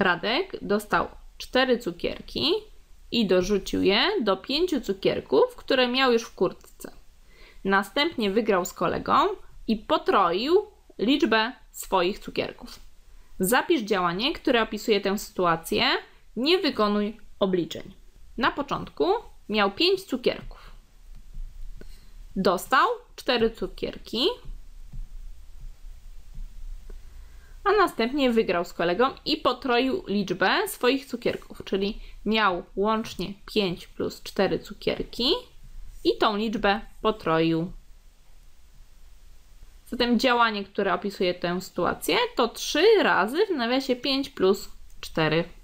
Radek dostał cztery cukierki i dorzucił je do pięciu cukierków, które miał już w kurtce. Następnie wygrał z kolegą i potroił liczbę swoich cukierków. Zapisz działanie, które opisuje tę sytuację. Nie wykonuj obliczeń. Na początku miał 5 cukierków. Dostał 4 cukierki, następnie wygrał z kolegą i potroił liczbę swoich cukierków, czyli miał łącznie 5 plus 4 cukierki i tą liczbę potroił. Zatem działanie, które opisuje tę sytuację, to 3 razy w nawiasie 5 plus 4.